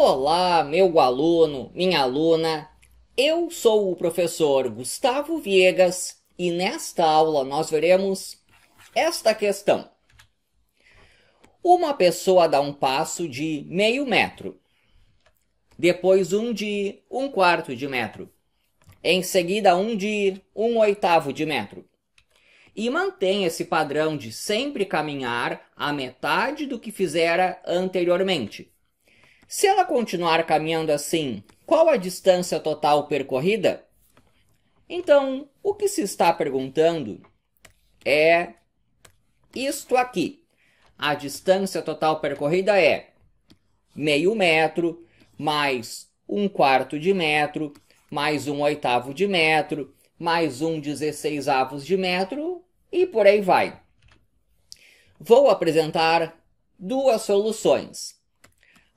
Olá, meu aluno, minha aluna. Eu sou o professor Gustavo Viegas e nesta aula nós veremos esta questão. Uma pessoa dá um passo de meio metro, depois um de um quarto de metro, em seguida um de um oitavo de metro. E mantém esse padrão de sempre caminhar a metade do que fizera anteriormente se ela continuar caminhando assim, qual a distância total percorrida? Então, o que se está perguntando é isto aqui. A distância total percorrida é meio metro mais um quarto de metro mais um oitavo de metro mais um dezesseisavos de metro e por aí vai. Vou apresentar duas soluções.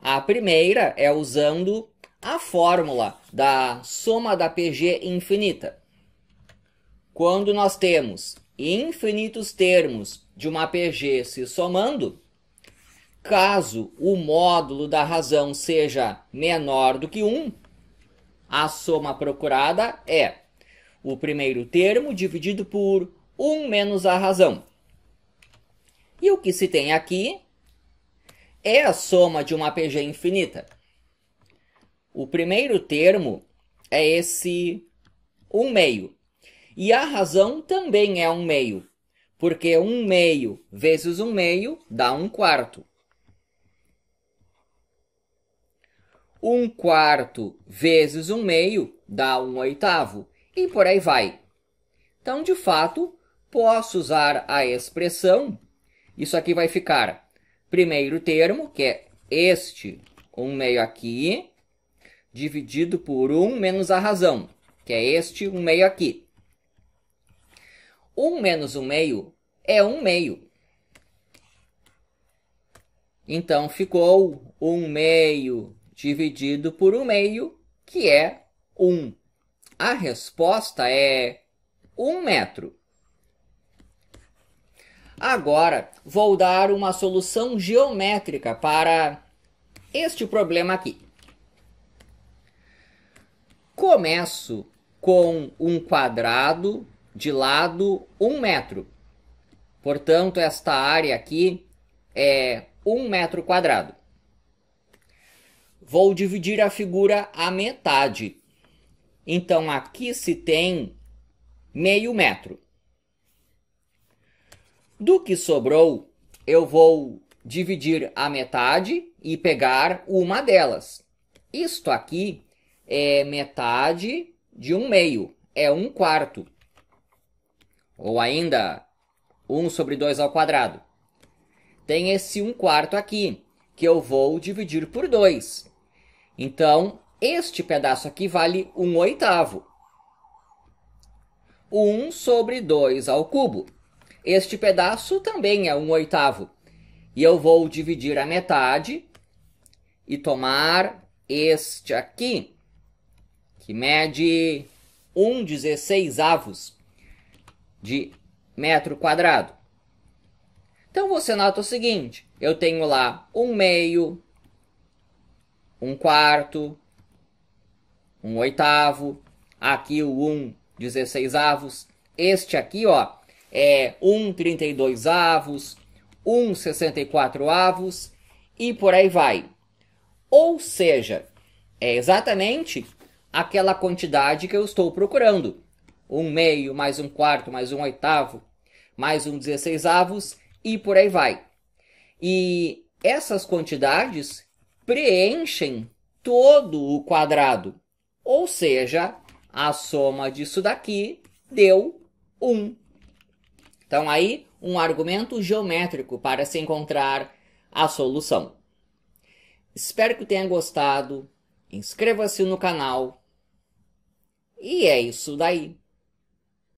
A primeira é usando a fórmula da soma da PG infinita. Quando nós temos infinitos termos de uma PG se somando, caso o módulo da razão seja menor do que 1, a soma procurada é o primeiro termo dividido por 1 menos a razão. E o que se tem aqui é a soma de uma APG infinita. O primeiro termo é esse 1 meio. E a razão também é 1 meio, porque 1 meio vezes 1 meio dá 1 quarto. 1 quarto vezes 1 meio dá 1 oitavo, e por aí vai. Então, de fato, posso usar a expressão, isso aqui vai ficar primeiro termo, que é este 1 meio aqui, dividido por 1 menos a razão, que é este 1 meio aqui. 1 menos 1 meio é 1 meio. Então, ficou 1 meio dividido por 1 meio, que é 1. A resposta é 1 metro. Agora, vou dar uma solução geométrica para este problema aqui. Começo com um quadrado de lado 1 metro. Portanto, esta área aqui é 1 metro quadrado. Vou dividir a figura à metade. Então, aqui se tem meio metro. Do que sobrou, eu vou dividir a metade e pegar uma delas. Isto aqui é metade de um meio, é um quarto. Ou ainda, 1 sobre 2 ao quadrado. Tem esse 1 quarto aqui, que eu vou dividir por 2. Então, este pedaço aqui vale 1 oitavo. 1 sobre 2 ao cubo. Este pedaço também é um oitavo. E eu vou dividir a metade e tomar este aqui, que mede 1 16 avos de metro quadrado. Então você nota o seguinte: eu tenho lá um meio, um quarto, um oitavo, aqui o 1 16 avos, este aqui, ó, é, 1 32 avos, 1 64 avos e por aí vai. Ou seja, é exatamente aquela quantidade que eu estou procurando. Um meio, mais um quarto, mais um oitavo, mais um 16 avos e por aí vai. E essas quantidades preenchem todo o quadrado. Ou seja, a soma disso daqui deu 1. Então, aí, um argumento geométrico para se encontrar a solução. Espero que tenha gostado. Inscreva-se no canal. E é isso daí.